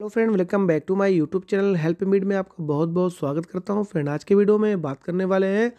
hello friend welcome back to my YouTube channel help mead में आपका बहुत बहुत स्वागत करता हूं फ्रेंड आज के वीडियो में बात करने वाले हैं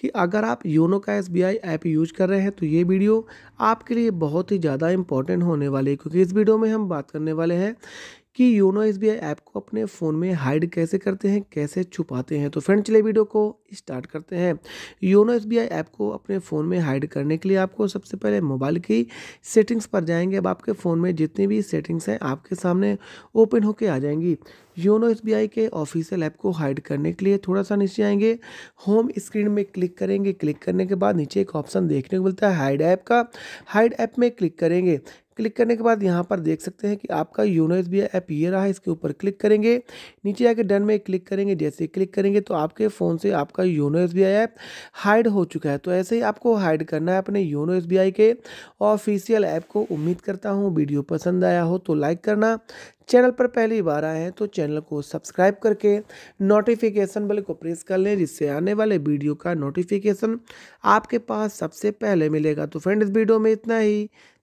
कि अगर आप योनो का एस ऐप यूज कर रहे हैं तो ये वीडियो आपके लिए बहुत ही ज़्यादा इंपॉर्टेंट होने वाली है क्योंकि इस वीडियो में हम बात करने वाले हैं कि योनो एस ऐप को अपने फ़ोन में हाइड कैसे करते हैं कैसे छुपाते हैं तो फ्रेंड चले वीडियो को स्टार्ट करते हैं योनो एस ऐप को अपने फ़ोन में हाइड करने के लिए आपको सबसे पहले मोबाइल की सेटिंग्स पर जाएंगे अब आपके फ़ोन में जितनी भी सेटिंग्स हैं आपके सामने ओपन होके आ जाएंगी योनो एस के ऑफिशियल ऐप को हाइड करने के लिए थोड़ा सा नीचे आएंगे होम स्क्रीन में क्लिक करेंगे क्लिक करने के बाद नीचे एक ऑप्शन देखने को मिलता है हाइड ऐप का हाइड ऐप में क्लिक करेंगे क्लिक करने के बाद यहाँ पर देख सकते हैं कि आपका योनो एस ऐप ये रहा है इसके ऊपर क्लिक करेंगे नीचे आके डन में क्लिक करेंगे जैसे क्लिक करेंगे तो आपके फ़ोन से आपका योनो एस ऐप हाइड हो चुका है तो ऐसे ही आपको हाइड करना है अपने योनो एस के ऑफिशियल ऐप को उम्मीद करता हूँ वीडियो पसंद आया हो तो लाइक करना चैनल पर पहली बार आए हैं तो चैनल को सब्सक्राइब करके नोटिफिकेशन बल को प्रेस कर लें जिससे आने वाले वीडियो का नोटिफिकेशन आपके पास सबसे पहले मिलेगा तो फ्रेंड इस वीडियो में इतना ही